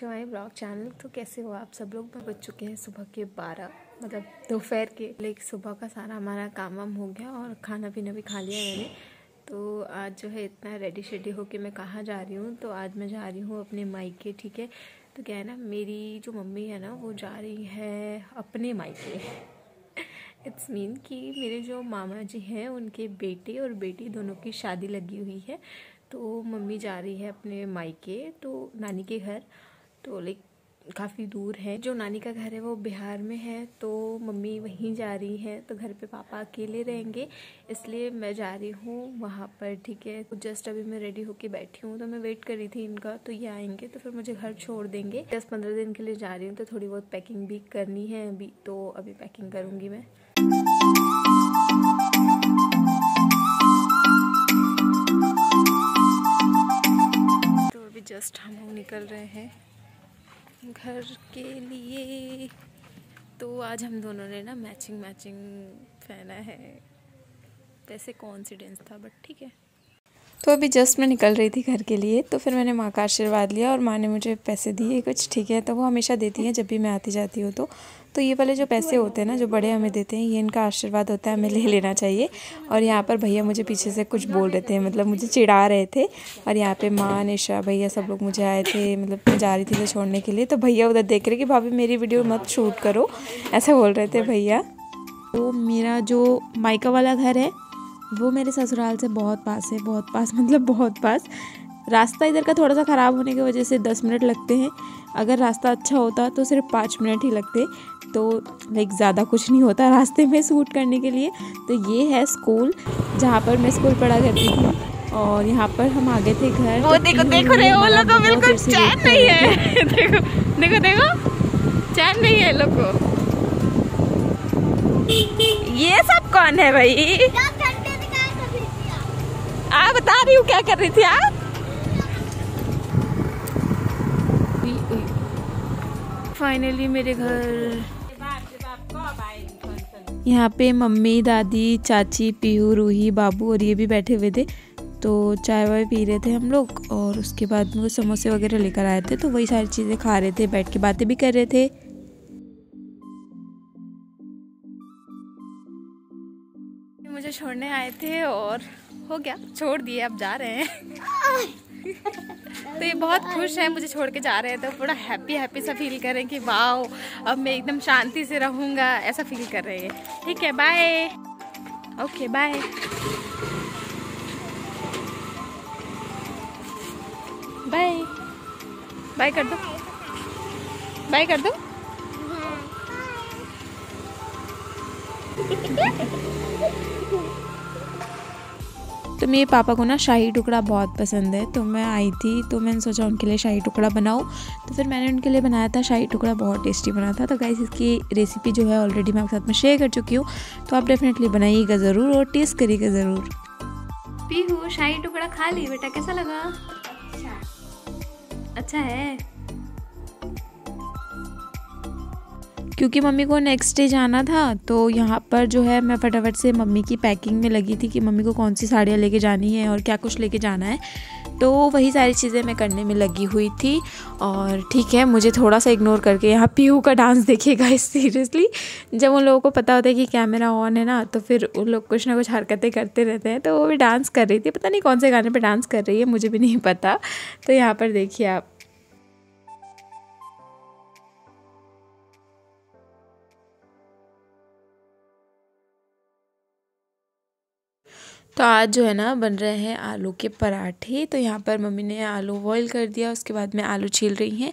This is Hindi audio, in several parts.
टू माई ब्लॉग चैनल तो कैसे हो आप सब लोग बच चुके हैं सुबह के बारह मतलब दोपहर के लेकिन सुबह का सारा हमारा काम वाम हो गया और खाना पीना भी खा लिया मैंने तो आज जो है इतना रेडी शेडी होके मैं कहाँ जा रही हूँ तो आज मैं जा रही हूँ अपने मायके ठीक है तो क्या है ना मेरी जो मम्मी है ना वो जा रही है अपने मायके इट्स मीन कि मेरे जो मामा जी हैं उनके बेटे और बेटी दोनों की शादी लगी हुई है तो मम्मी जा रही है अपने मायके तो नानी के घर तो लाइक काफ़ी दूर है जो नानी का घर है वो बिहार में है तो मम्मी वहीं जा रही है तो घर पे पापा अकेले रहेंगे इसलिए मैं जा रही हूँ वहाँ पर ठीक है तो जस्ट अभी मैं रेडी होके बैठी हूँ तो मैं वेट कर रही थी इनका तो ये आएंगे तो फिर मुझे घर छोड़ देंगे दस पंद्रह दिन के लिए जा रही हूँ तो थोड़ी बहुत पैकिंग भी करनी है अभी तो अभी पैकिंग करूँगी मैं घर के लिए तो आज हम दोनों ने ना मैचिंग मैचिंग पहना है वैसे कॉन्फिडेंस था बट ठीक है तो अभी जस्ट मैं निकल रही थी घर के लिए तो फिर मैंने माँ का आशीर्वाद लिया और माँ ने मुझे पैसे दिए कुछ ठीक है तो वो हमेशा देती हैं जब भी मैं आती जाती हूँ तो तो ये वाले जो पैसे होते हैं ना जो बड़े हमें देते हैं ये इनका आशीर्वाद होता है हमें ले लेना चाहिए और यहाँ पर भैया मुझे पीछे से कुछ बोल रहे थे मतलब मुझे चिढ़ा रहे थे और यहाँ पे माँ निशा भैया सब लोग मुझे आए थे मतलब जा रही थी मुझे छोड़ने के लिए तो भैया उधर देख रहे कि भाभी मेरी वीडियो मत शूट करो ऐसा बोल रहे थे भैया तो मेरा जो मायका वाला घर है वो मेरे ससुराल से बहुत पास है बहुत पास मतलब बहुत पास रास्ता इधर का थोड़ा सा ख़राब होने की वजह से दस मिनट लगते हैं अगर रास्ता अच्छा होता तो सिर्फ पाँच मिनट ही लगते तो लाइक ज़्यादा कुछ नहीं होता रास्ते में सूट करने के लिए तो ये है स्कूल जहाँ पर मैं स्कूल पढ़ा करती थी और यहाँ पर हम आगे थे घर वो तो देखो देखो रहे हो लोग बिल्कुल चैन नहीं है देखो देखो देखो चैन नहीं है लोग ये सब कौन है भाई आप बता रही हूँ क्या कर रही थी आप फाइनली मेरे घर यहाँ पे मम्मी दादी चाची पीहू रूही बाबू और ये भी बैठे हुए थे तो चाय वाय पी रहे थे हम लोग और उसके बाद में वो समोसे वगैरह लेकर आए थे तो वही सारी चीज़ें खा रहे थे बैठ के बातें भी कर रहे थे मुझे छोड़ने आए थे और हो गया छोड़ दिए अब जा रहे हैं तो ये बहुत खुश है मुझे छोड़ के जा रहे हैं तो बड़ा हैप्पी हैप्पी सा फील कर रहे हैं कि वाह अब मैं एकदम शांति से रहूँगा ऐसा फील कर रहे हैं ठीक है bye okay bye bye bye कर दो बाय कर दो Bye. तो मेरे पापा को ना शाही टुकड़ा बहुत पसंद है तो मैं आई थी तो मैंने सोचा उनके लिए शाही टुकड़ा बनाऊँ तो फिर मैंने उनके लिए बनाया था शाही टुकड़ा बहुत टेस्टी बना था तो गाइस इसकी रेसिपी जो है ऑलरेडी मैं आपके साथ में शेयर कर चुकी हूँ तो आप डेफिनेटली बनाइएगा ज़रूर और टेस्ट करिएगा ज़रूर पीहू शाही टुकड़ा खा ली बेटा कैसा लगा अच्छा है क्योंकि मम्मी को नेक्स्ट डे जाना था तो यहाँ पर जो है मैं फटाफट से मम्मी की पैकिंग में लगी थी कि मम्मी को कौन सी साड़ियाँ लेके जानी है और क्या कुछ लेके जाना है तो वही सारी चीज़ें मैं करने में लगी हुई थी और ठीक है मुझे थोड़ा सा इग्नोर करके यहाँ पीहू का डांस देखिएगा इस सीरियसली जब उन लोगों को पता होता है कि कैमरा ऑन है ना तो फिर उन लोग कुछ ना कुछ हरकतें करते रहते हैं तो वो भी डांस कर रही थी पता नहीं कौन से गाने पर डांस कर रही है मुझे भी नहीं पता तो यहाँ पर देखिए आप तो आज जो है ना बन रहे हैं आलू के पराठे तो यहाँ पर मम्मी ने आलू बॉईल कर दिया उसके बाद में आलू छील रही हैं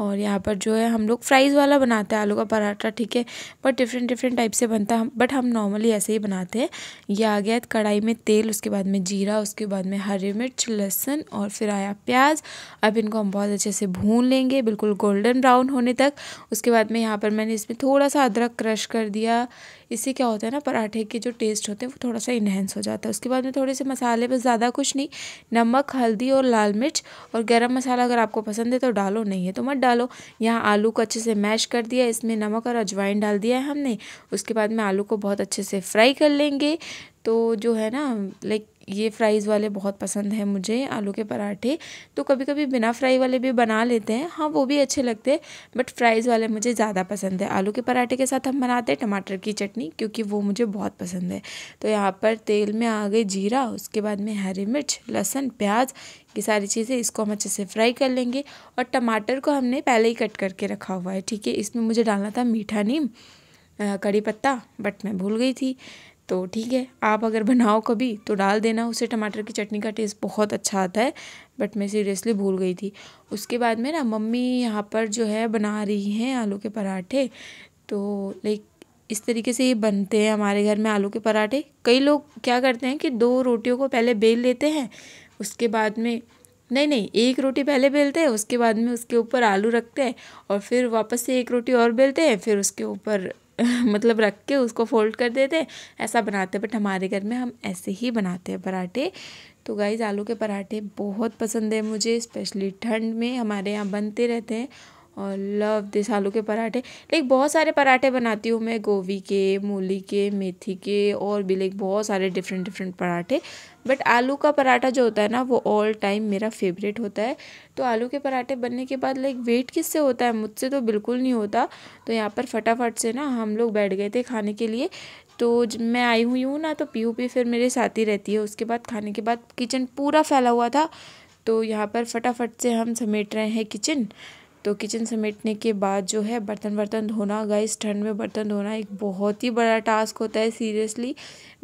और यहाँ पर जो है हम लोग फ्राइज़ वाला बनाते हैं आलू का पराठा ठीक है बट डिफरेंट डिफरेंट टाइप से बनता है बट हम नॉर्मली ऐसे ही बनाते हैं ये आ गया कढ़ाई में तेल उसके बाद में जीरा उसके बाद में हरी मिर्च लहसुन और फिर आया प्याज अब इनको हम बहुत अच्छे से भून लेंगे बिल्कुल गोल्डन ब्राउन होने तक उसके बाद में यहाँ पर मैंने इसमें थोड़ा सा अदरक क्रश कर दिया इससे क्या होता है ना पराठे के जो टेस्ट होते हैं वो थोड़ा सा इन्हेंस हो जाता है उसके बाद में थोड़े से मसाले बस ज़्यादा कुछ नहीं नमक हल्दी और लाल मिर्च और गरम मसाला अगर आपको पसंद है तो डालो नहीं है तो मत डालो यहाँ आलू को अच्छे से मैश कर दिया इसमें नमक और अजवाइन डाल दिया है हमने उसके बाद में आलू को बहुत अच्छे से फ्राई कर लेंगे तो जो है ना लाइक ये फ्राइज़ वाले बहुत पसंद हैं मुझे आलू के पराठे तो कभी कभी बिना फ्राई वाले भी बना लेते हैं हाँ वो भी अच्छे लगते हैं बट फ्राइज़ वाले मुझे ज़्यादा पसंद है आलू के पराठे के साथ हम बनाते हैं टमाटर की चटनी क्योंकि वो मुझे बहुत पसंद है तो यहाँ पर तेल में आ गई जीरा उसके बाद में हरी मिर्च लहसुन प्याज ये सारी चीज़ें इसको हम अच्छे से फ्राई कर लेंगे और टमाटर को हमने पहले ही कट करके रखा हुआ है ठीक है इसमें मुझे डालना था मीठा नीम कड़ी पत्ता बट मैं भूल गई थी तो ठीक है आप अगर बनाओ कभी तो डाल देना उसे टमाटर की चटनी का टेस्ट बहुत अच्छा आता है बट मैं सीरियसली भूल गई थी उसके बाद में ना मम्मी यहाँ पर जो है बना रही हैं आलू के पराठे तो लाइक इस तरीके से ये बनते हैं हमारे घर में आलू के पराठे कई लोग क्या करते हैं कि दो रोटियों को पहले बेल लेते हैं उसके बाद में नहीं नहीं एक रोटी पहले बेलते हैं उसके बाद में उसके ऊपर आलू रखते हैं और फिर वापस से एक रोटी और बेलते हैं फिर उसके ऊपर मतलब रख के उसको फोल्ड कर देते हैं ऐसा बनाते हैं बट हमारे घर में हम ऐसे ही बनाते हैं पराठे तो गाइज़ आलू के पराठे बहुत पसंद है मुझे स्पेशली ठंड में हमारे यहाँ बनते रहते हैं और लव दिस आलू के पराठे लाइक बहुत सारे पराठे बनाती हूँ मैं गोभी के मूली के मेथी के और भी लाइक बहुत सारे डिफरेंट डिफरेंट पराठे बट आलू का पराठा जो होता है ना वो ऑल टाइम मेरा फेवरेट होता है तो आलू के पराठे बनने के बाद लाइक वेट किससे होता है मुझसे तो बिल्कुल नहीं होता तो यहाँ पर फटाफट से ना हम लोग बैठ गए थे खाने के लिए तो मैं आई हुई हूँ ना तो पी पी फिर मेरे साथ ही रहती है उसके बाद खाने के बाद किचन पूरा फैला हुआ था तो यहाँ पर फटाफट से हम समेट रहे हैं किचन तो किचन समेटने के बाद जो है बर्तन बर्तन धोना गाइस ठंड में बर्तन धोना एक बहुत ही बड़ा टास्क होता है सीरियसली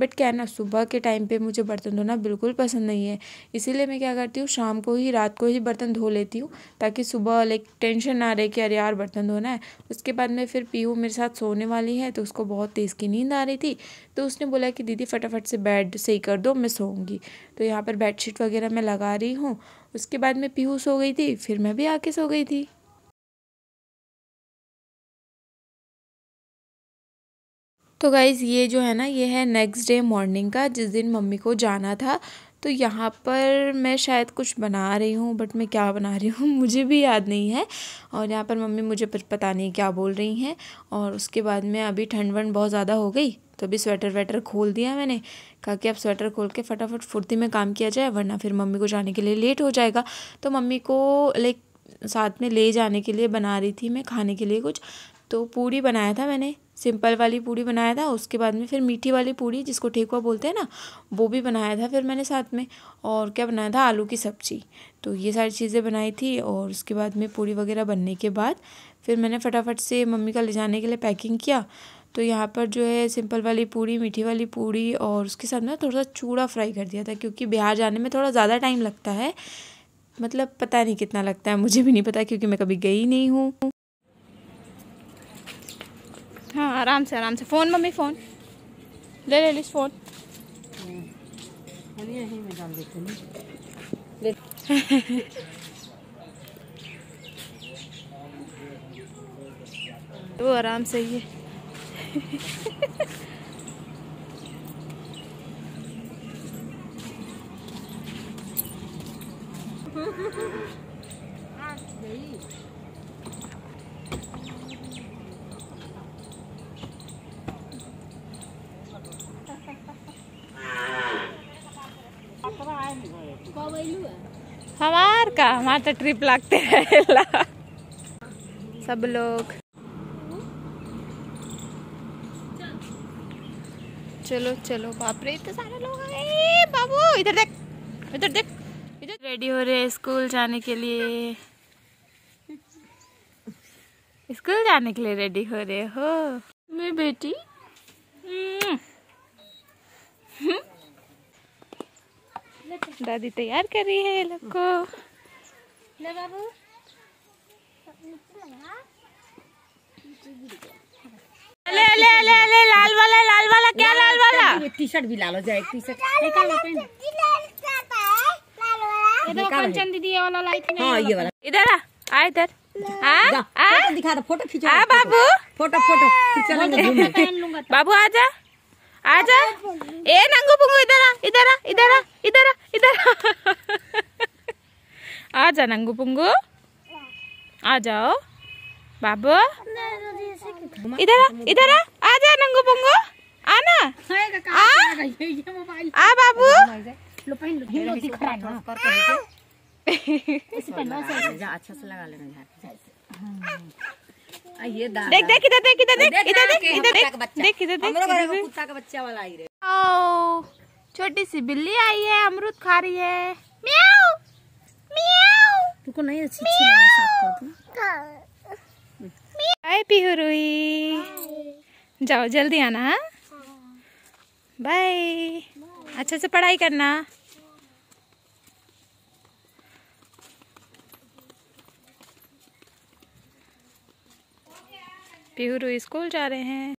बट क्या ना सुबह के टाइम पे मुझे बर्तन धोना बिल्कुल पसंद नहीं है इसीलिए मैं क्या करती हूँ शाम को ही रात को ही बर्तन धो लेती हूँ ताकि सुबह लाइक टेंशन ना रहे कि अरे यार बर्तन धोना है उसके बाद में फिर पीहू मेरे साथ सोने वाली है तो उसको बहुत तेज़ की नींद आ रही थी तो उसने बोला कि दीदी फटाफट से बेड सही कर दो मैं सोऊंगी तो यहाँ पर बेडशीट वगैरह मैं लगा रही हूँ उसके बाद मैं पीहू सो गई थी फिर मैं भी आके सो गई थी तो गाइज़ ये जो है ना ये है नेक्स्ट डे मॉर्निंग का जिस दिन मम्मी को जाना था तो यहाँ पर मैं शायद कुछ बना रही हूँ बट मैं क्या बना रही हूँ मुझे भी याद नहीं है और यहाँ पर मम्मी मुझे पता नहीं क्या बोल रही हैं और उसके बाद में अभी ठंड वंड बहुत ज़्यादा हो गई तो अभी स्वेटर वेटर खोल दिया मैंने कहा कि अब स्वेटर खोल के फटाफट फुर्ती में काम किया जाए वरना फिर मम्मी को जाने के लिए लेट हो जाएगा तो मम्मी को लाइक साथ में ले जाने के लिए बना रही थी मैं खाने के लिए कुछ तो पूरी बनाया था मैंने सिंपल वाली पूड़ी बनाया था उसके बाद में फिर मीठी वाली पूड़ी जिसको ठेकुआ बोलते हैं ना वो भी बनाया था फिर मैंने साथ में और क्या बनाया था आलू की सब्जी तो ये सारी चीज़ें बनाई थी और उसके बाद में पूड़ी वगैरह बनने के बाद फिर मैंने फटाफट से मम्मी का ले जाने के लिए पैकिंग किया तो यहाँ पर जो है सिंपल वाली पूड़ी मीठी वाली पूड़ी और उसके साथ ना थोड़ा सा चूड़ा फ्राई कर दिया था क्योंकि बिहार जाने में थोड़ा ज़्यादा टाइम लगता है मतलब पता नहीं कितना लगता है मुझे भी नहीं पता क्योंकि मैं कभी गई नहीं हूँ हाँ आराम से आराम से फ़ोन मम्मी फ़ोन ले ले लिस फ़ोन वो आराम से ही है हमार का हमार तो ट्रिप लगते हैं सब लोग चलो चलो बाप रे इतने सारे लोग आए बाबू इधर देख इधर देख इधर रेडी हो रहे स्कूल जाने के लिए स्कूल जाने के लिए रेडी हो रहे हो मेरी बेटी हम्म दादी तैयार कर रही है को अले अले अले अले लाल वाला लाल वाला क्या लाल वाला टी शर्ट भी लाल हो जाए टी शर्ट इधर दीदी ये हाँ, आ इधर आ दिखा दो फोटो खींचो बाबू फोटो तो। फोटो बाबू आजा आजा ए नंगू पुंगू इधर आ इधर आ इधर आ इधर आ इधर आजा नंगू पुंगू आ जाओ बाबू इधर आ इधर आ आजा नंगू पुंगू आना आ आ बाबू अच्छा से लगा लेना देख देख इधर देख इधर देख इधर देख इधर देख देख इधर देख कुत्ता का बच्चा वाला आई रे ओ छोटी सी बिल्ली आई है अमरूद खा रही है म्याऊ म्याऊ तुमको नहीं अच्छी अच्छी लगा साफ कर दूं बाय पिहुरुई जाओ जल्दी आना हाँ? हाँ। बाय अच्छे से पढ़ाई करना पिहरू स्कूल जा रहे हैं